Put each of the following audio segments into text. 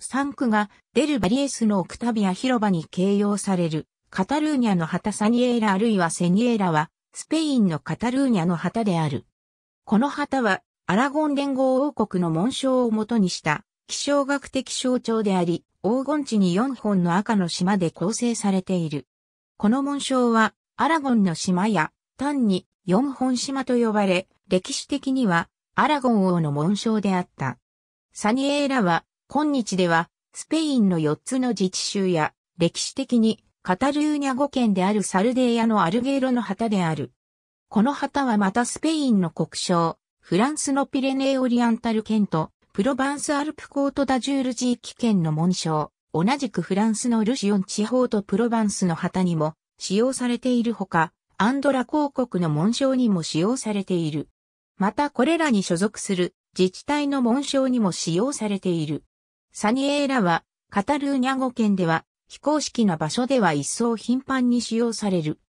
三区がデルバリエスのオクタビア広場に形容されるカタルーニャの旗サニエーラあるいはセニエーラはスペインのカタルーニャの旗である。この旗はアラゴン連合王国の紋章をもとにした気象学的象徴であり、黄金地に4本の赤の島で構成されている。この紋章はアラゴンの島や単に4本島と呼ばれ、歴史的にはアラゴン王の紋章であった。サニエーラは今日では、スペインの4つの自治州や、歴史的に、カタルーニャ語圏であるサルデーヤのアルゲーロの旗である。この旗はまたスペインの国章、フランスのピレネーオリアンタル県と、プロバンスアルプコートダジュール地域圏の紋章、同じくフランスのルシオン地方とプロバンスの旗にも使用されているほか、アンドラ公国の紋章にも使用されている。またこれらに所属する自治体の紋章にも使用されている。サニエーラは、カタルーニャ語圏では、非公式な場所では一層頻繁に使用される。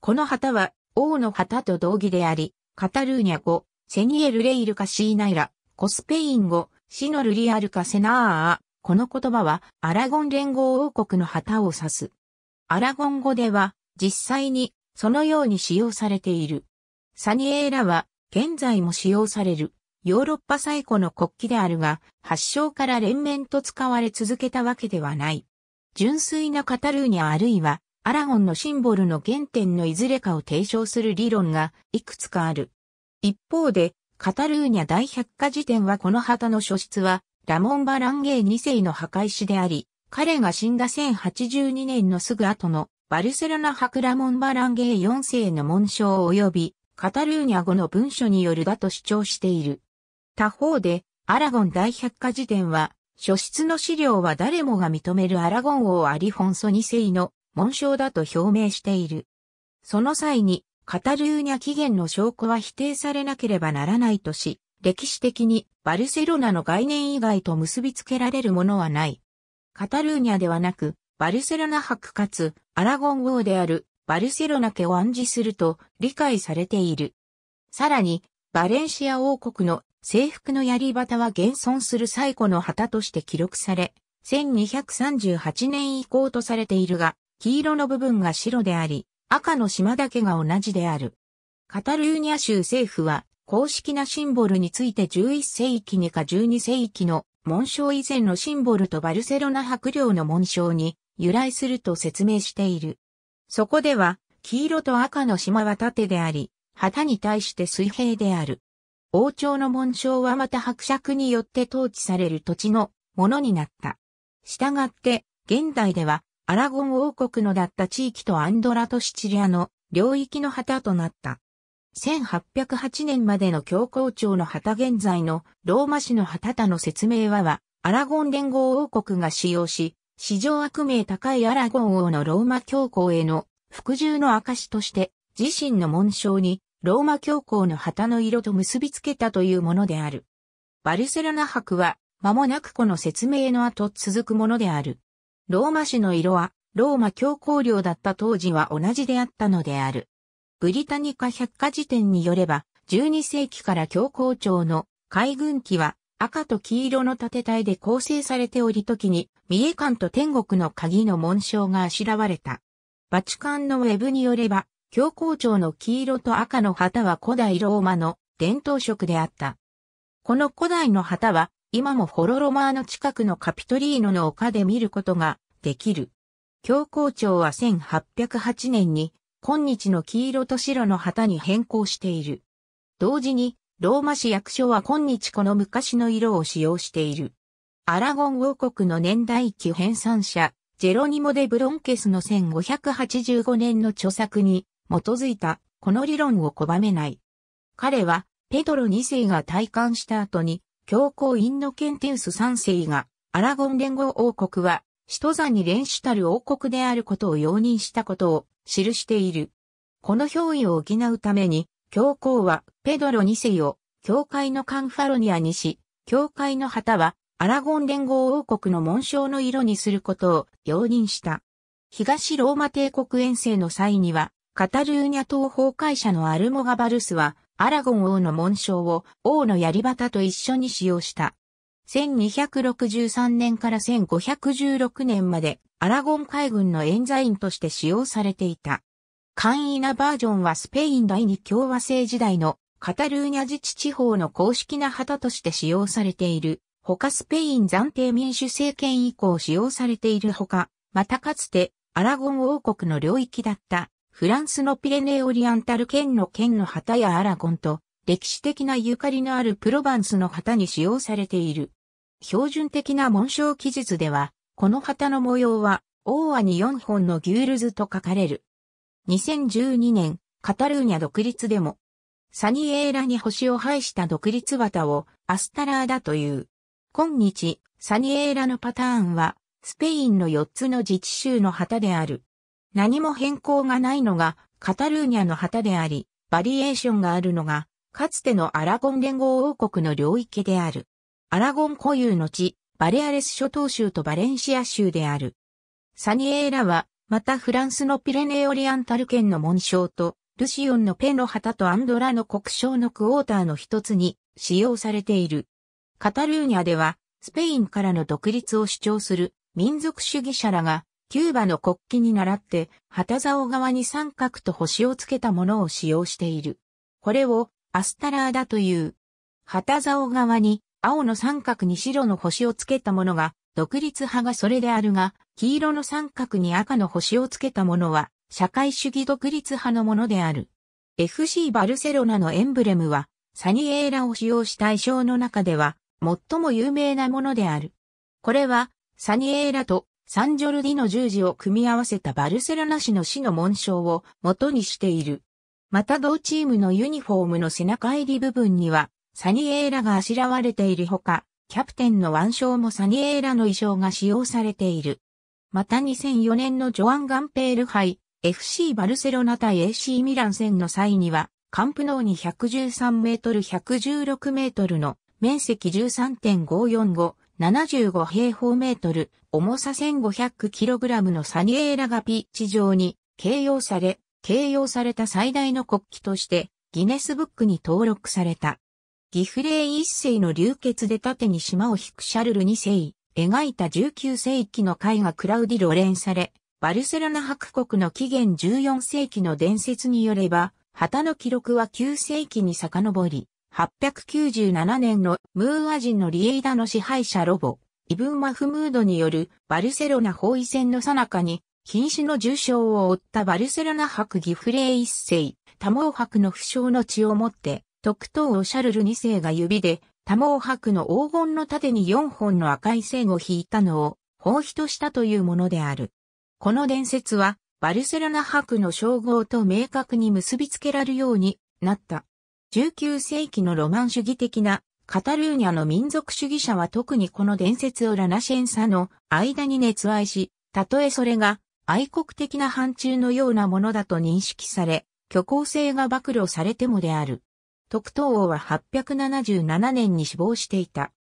この旗は、王の旗と同義であり、カタルーニャ語、セニエルレイルカシーナイラ、コスペイン語、シノルリアルカセナーア、この言葉は、アラゴン連合王国の旗を指す。アラゴン語では、実際に、そのように使用されている。サニエーラは、現在も使用される。ヨーロッパ最古の国旗であるが、発祥から連綿と使われ続けたわけではない。純粋なカタルーニャあるいは、アラゴンのシンボルの原点のいずれかを提唱する理論がいくつかある。一方で、カタルーニャ大百科事典はこの旗の書室は、ラモン・バランゲー2世の墓石であり、彼が死んだ1082年のすぐ後のバルセロナ博ラモン・バランゲー4世の紋章及びカタルーニャ語の文書によるだと主張している。他方で、アラゴン大百科事典は、書室の資料は誰もが認めるアラゴン王アリフォンソ二世の紋章だと表明している。その際に、カタルーニャ起源の証拠は否定されなければならないとし、歴史的にバルセロナの概念以外と結びつけられるものはない。カタルーニャではなく、バルセロナ博かつアラゴン王であるバルセロナ家を暗示すると理解されている。さらに、バレンシア王国の制服の槍旗は現存する最古の旗として記録され、1238年以降とされているが、黄色の部分が白であり、赤の島だけが同じである。カタルーニャ州政府は、公式なシンボルについて11世紀にか12世紀の紋章以前のシンボルとバルセロナ白領の紋章に由来すると説明している。そこでは、黄色と赤の島は縦であり、旗に対して水平である。王朝の紋章はまた伯爵によって統治される土地のものになった。したがって、現代では、アラゴン王国のだった地域とアンドラとシチリアの領域の旗となった。1808年までの教皇庁の旗現在のローマ市の旗田の説明はは、アラゴン連合王国が使用し、史上悪名高いアラゴン王のローマ教皇への服従の証として、自身の紋章にローマ教皇の旗の色と結びつけたというものである。バルセロナ博は、間もなくこの説明の後続くものである。ローマ市の色は、ローマ教皇領だった当時は同じであったのである。ブリタニカ百科事典によれば、12世紀から教皇庁の海軍機は赤と黄色の盾体で構成されており時に、三重館と天国の鍵の紋章があしらわれた。バチカンのウェブによれば、教皇庁の黄色と赤の旗は古代ローマの伝統色であった。この古代の旗は今もホロロマーの近くのカピトリーノの丘で見ることができる。教皇庁は1808年に今日の黄色と白の旗に変更している。同時にローマ市役所は今日この昔の色を使用している。アラゴン王国の年代記編纂者、ジェロニモ・デ・ブロンケスの1585年の著作に、基づいた、この理論を拒めない。彼は、ペドロ2世が退官した後に、教皇インノケンテウス3世が、アラゴン連合王国は、首都座に連主たる王国であることを容認したことを記している。この憑依を補うために、教皇はペドロ2世を教会のカンファロニアにし、教会の旗はアラゴン連合王国の紋章の色にすることを容認した。東ローマ帝国遠征の際には、カタルーニャ島崩壊者のアルモガバルスは、アラゴン王の紋章を王の槍旗と一緒に使用した。1263年から1516年までアラゴン海軍の演座員として使用されていた。簡易なバージョンはスペイン第二共和制時代のカタルーニャ自治地方の公式な旗として使用されている。他スペイン暫定民主政権以降使用されているほか、またかつてアラゴン王国の領域だったフランスのピレネーオリアンタル県の県の旗やアラゴンと、歴史的なゆかりのあるプロバンスの旗に使用されている。標準的な紋章記述では、この旗の模様は、大和に4本のギュールズと書かれる。2012年、カタルーニャ独立でも、サニエーラに星を配した独立旗をアスタラーだという。今日、サニエーラのパターンは、スペインの4つの自治州の旗である。何も変更がないのがカタルーニャの旗であり、バリエーションがあるのが、かつてのアラゴン連合王国の領域である。アラゴン固有の地、バレアレス諸島州とバレンシア州である。サニエーラは、またフランスのピレネオリアンタル県の紋章と、ルシオンのペンの旗とアンドラの国章のクォーターの一つに使用されている。カタルーニャでは、スペインからの独立を主張する民族主義者らがキューバの国旗に倣って、旗竿側に三角と星をつけたものを使用している。これをアスタラーダという。旗竿側に青の三角に白の星をつけたものが、独立派がそれであるが、黄色の三角に赤の星をつけたものは、社会主義独立派のものである。FC バルセロナのエンブレムは、サニエーラを使用した衣装の中では、最も有名なものである。これは、サニエーラとサンジョルディの十字を組み合わせたバルセロナ市の市の紋章を元にしている。また同チームのユニフォームの背中入り部分には、サニエーラがあしらわれているほか、キャプテンの腕章もサニエーラの衣装が使用されている。また2004年のジョアン・ガンペール杯 FC バルセロナ対 AC ミラン戦の際には、カンプノーに113メートル116メートルの面積13.545 75平方メートル、重さ1 5 0 0ラムのサニエーラがピッチ上に形容され、形容された最大の国旗として、ギネスブックに登録された。ギフレイ一世の流血で縦に島を引くシャルル二世、描いた19世紀の絵画クラウディロ連され、バルセロナ博国の紀元14世紀の伝説によれば、旗の記録は9世紀に遡り、8 9 7年のムーア人のリエイダの支配者ロボ、イブン・マフムードによるバルセロナ包囲戦の最中に、瀕死の重傷を負ったバルセロナ博ギフレイ一世、多毛博の負傷の血をもって、特等をシャルル二世が指で、多毛博の黄金の盾に4本の赤い線を引いたのを、放棄としたというものである。この伝説は、バルセロナ博の称号と明確に結びつけられるようになった。19世紀のロマン主義的なカタルーニャの民族主義者は特にこの伝説をラナシェンサの間に熱愛し、たとえそれが愛国的な範疇のようなものだと認識され、虚構性が暴露されてもである。特等王は877年に死亡していた。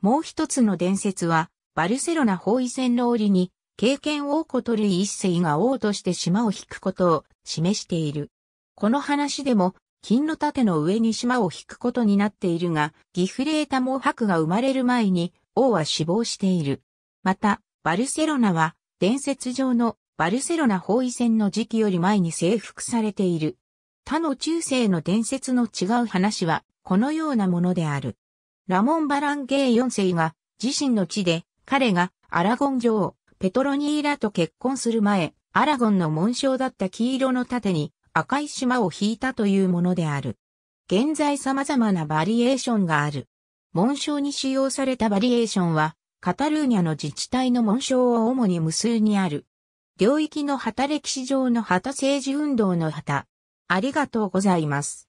もう一つの伝説は、バルセロナ包囲戦の折に、経験王子トルイ一世が王として島を引くことを示している。この話でも、金の盾の上に島を引くことになっているが、ギフレータモ白ハクが生まれる前に王は死亡している。また、バルセロナは伝説上のバルセロナ包囲戦の時期より前に征服されている。他の中世の伝説の違う話はこのようなものである。ラモン・バランゲー4世が自身の地で彼がアラゴン女王ペトロニーラと結婚する前、アラゴンの紋章だった黄色の盾に赤い島を引いたというものである。現在様々なバリエーションがある。紋章に使用されたバリエーションは、カタルーニャの自治体の紋章を主に無数にある。領域の旗歴史上の旗政治運動の旗。ありがとうございます。